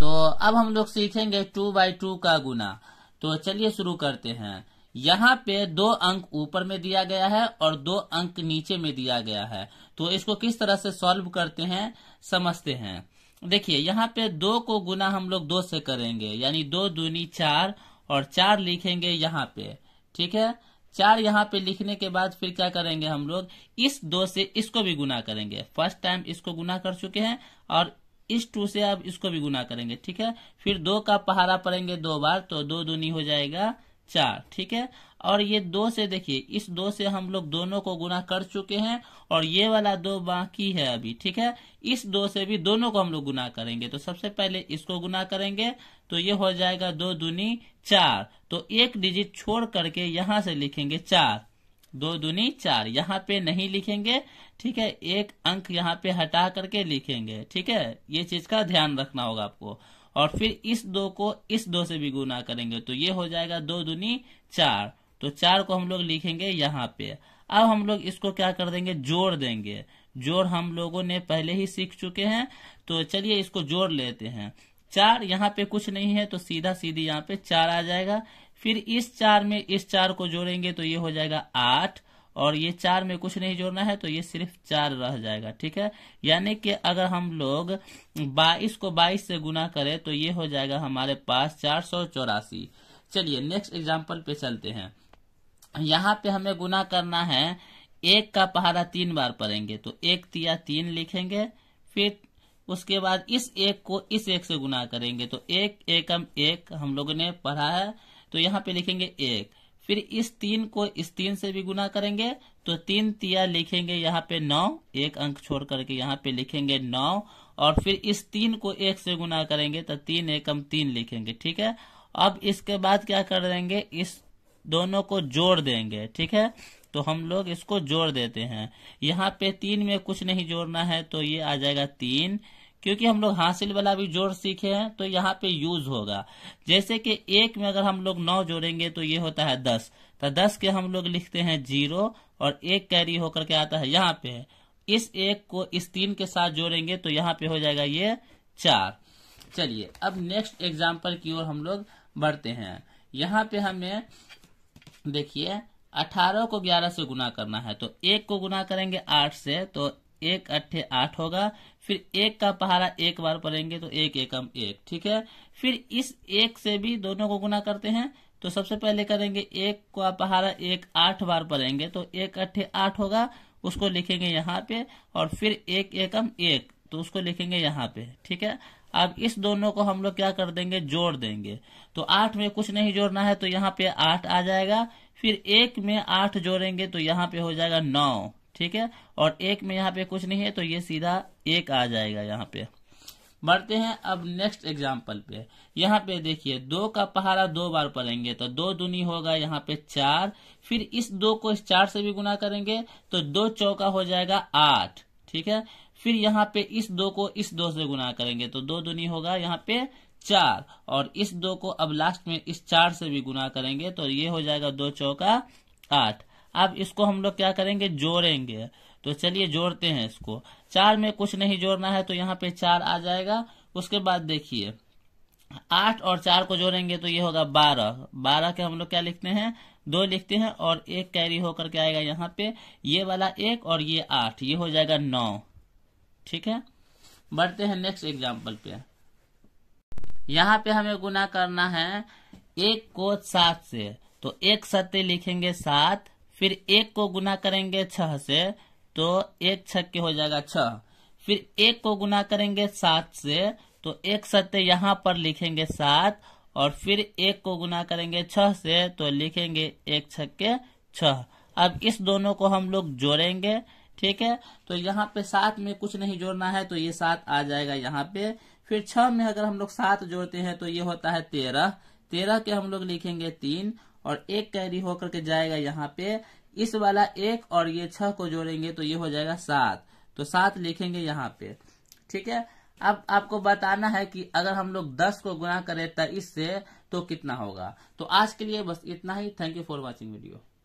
तो अब हम लोग सीखेंगे टू बाई टू का गुना तो चलिए शुरू करते हैं यहाँ पे दो अंक ऊपर में दिया गया है और दो अंक नीचे में दिया गया है तो इसको किस तरह से सॉल्व करते हैं समझते हैं देखिए यहाँ पे दो को गुना हम लोग दो से करेंगे यानी दो दूनी चार और चार लिखेंगे यहाँ पे ठीक है चार यहाँ पे लिखने के बाद फिर क्या करेंगे हम लोग इस दो से इसको भी गुना करेंगे फर्स्ट टाइम इसको गुना कर चुके हैं और इस टू से आप इसको भी गुना करेंगे ठीक है फिर दो का पहारा पड़ेंगे दो बार तो दो दूनी हो जाएगा चार ठीक है और ये दो से देखिए इस दो से हम लोग दोनों को गुना कर चुके हैं और ये वाला दो बाकी है अभी ठीक है इस दो से भी दोनों को हम लोग गुना करेंगे तो सबसे पहले इसको गुना करेंगे तो ये हो जाएगा दो दूनी चार तो एक डिजिट छोड़ करके यहां से लिखेंगे चार दो दुनी चार यहाँ पे नहीं लिखेंगे ठीक है एक अंक यहाँ पे हटा करके लिखेंगे ठीक है ये चीज का ध्यान रखना होगा आपको और फिर इस दो को इस दो से भी गुना करेंगे तो ये हो जाएगा दो दुनी चार तो चार को हम लोग लिखेंगे यहाँ पे अब हम लोग इसको क्या कर देंगे जोड़ देंगे जोड़ हम लोगों ने पहले ही सीख चुके हैं तो चलिए इसको जोड़ लेते हैं चार यहाँ पे कुछ नहीं है तो सीधा सीधी यहाँ पे चार आ जाएगा फिर इस चार में इस चार को जोड़ेंगे तो ये हो जाएगा आठ और ये चार में कुछ नहीं जोड़ना है तो ये सिर्फ चार रह जाएगा ठीक है यानी कि अगर हम लोग 22 को 22 से गुना करें तो ये हो जाएगा हमारे पास चार सौ चौरासी चलिए नेक्स्ट एग्जाम्पल पे चलते हैं यहाँ पे हमें गुना करना है एक का पहाड़ा तीन बार पढ़ेंगे तो एक तिया तीन लिखेंगे फिर उसके बाद इस एक को इस एक से गुना करेंगे तो एक एकम एक हम लोगों ने पढ़ा है तो यहाँ पे लिखेंगे एक फिर इस तीन को इस तीन से भी गुना करेंगे तो तीन तिया लिखेंगे यहाँ पे नौ एक अंक छोड़ करके यहाँ पे लिखेंगे नौ और फिर इस तीन को एक से गुना करेंगे तो तीन एकम तीन लिखेंगे ठीक है अब इसके बाद क्या कर देंगे इस दोनों को जोड़ देंगे ठीक है तो हम लोग इसको जोड़ देते हैं यहाँ पे तीन में कुछ नहीं जोड़ना है तो ये आ जाएगा तीन क्योंकि हम लोग हासिल वाला भी जोड़ सीखे हैं तो यहाँ पे यूज होगा जैसे कि एक में अगर हम लोग नौ जोड़ेंगे तो ये होता है दस तो दस के हम लोग लिखते हैं जीरो और एक कैरी होकर के आता है यहाँ पे इस एक को इस तीन के साथ जोड़ेंगे तो यहाँ पे हो जाएगा ये चार चलिए अब नेक्स्ट एग्जाम्पल की ओर हम लोग बढ़ते हैं यहाँ पे हमें देखिए अठारह को ग्यारह से गुना करना है तो एक को गुना करेंगे आठ से तो एक अट्ठे आठ होगा फिर एक का पहाड़ा एक बार पड़ेंगे तो एक एकम एक ठीक है फिर इस एक से भी दोनों को गुना करते हैं तो सबसे पहले करेंगे एक का पहाड़ा एक आठ बार पड़ेंगे तो एक अट्ठे आठ होगा उसको लिखेंगे यहाँ पे और फिर एक एकम एक तो उसको लिखेंगे यहाँ पे ठीक है अब इस दोनों को हम लोग क्या कर देंगे जोड़ देंगे तो आठ में कुछ नहीं जोड़ना है तो यहाँ पे आठ आ जाएगा फिर एक में आठ जोड़ेंगे तो यहाँ पे हो जाएगा नौ ठीक है और एक में यहाँ पे कुछ नहीं है तो ये सीधा एक आ जाएगा यहाँ पे बढ़ते हैं अब नेक्स्ट एग्जाम्पल पे यहाँ पे देखिए दो का पहाड़ा दो बार पढ़ेंगे तो दो दुनी होगा यहाँ पे चार फिर इस दो को इस चार से भी गुना करेंगे तो दो चौका हो जाएगा आठ ठीक है फिर यहाँ पे इस दो को इस दो से गुना करेंगे तो दो दुनी होगा यहाँ पे चार और इस दो को अब लास्ट में इस चार से भी गुना करेंगे तो ये हो जाएगा दो चौका आठ अब इसको हम लोग क्या करेंगे जोड़ेंगे तो चलिए जोड़ते हैं इसको चार में कुछ नहीं जोड़ना है तो यहाँ पे चार आ जाएगा उसके बाद देखिए आठ और चार को जोड़ेंगे तो ये होगा बारह बारह के हम लोग क्या लिखते हैं दो लिखते हैं और एक कैरी होकर के आएगा यहाँ पे ये वाला एक और ये आठ ये हो जाएगा नौ ठीक है बढ़ते हैं नेक्स्ट एग्जाम्पल पे यहाँ पे हमें गुना करना है एक को सात से तो एक सत्य लिखेंगे सात फिर एक को गुना करेंगे छह से तो एक छक्के हो जाएगा छह फिर एक को गुना करेंगे सात से तो एक सत्य यहाँ पर लिखेंगे सात और फिर एक को गुना करेंगे छह से तो लिखेंगे एक छक्के छह अब इस दोनों को हम लोग जोड़ेंगे ठीक है तो यहाँ पे सात में कुछ नहीं जोड़ना है तो ये सात आ जाएगा यहाँ पे फिर छह में अगर हम लोग सात जोड़ते हैं तो ये होता है तेरह तेरह के हम लोग लिखेंगे तीन और एक कैरी होकर के जाएगा यहाँ पे इस वाला एक और ये छह को जोड़ेंगे तो ये हो जाएगा सात तो सात लिखेंगे यहाँ पे ठीक है अब आपको बताना है कि अगर हम लोग दस को गुना करें तेईस से तो कितना होगा तो आज के लिए बस इतना ही thank you for watching video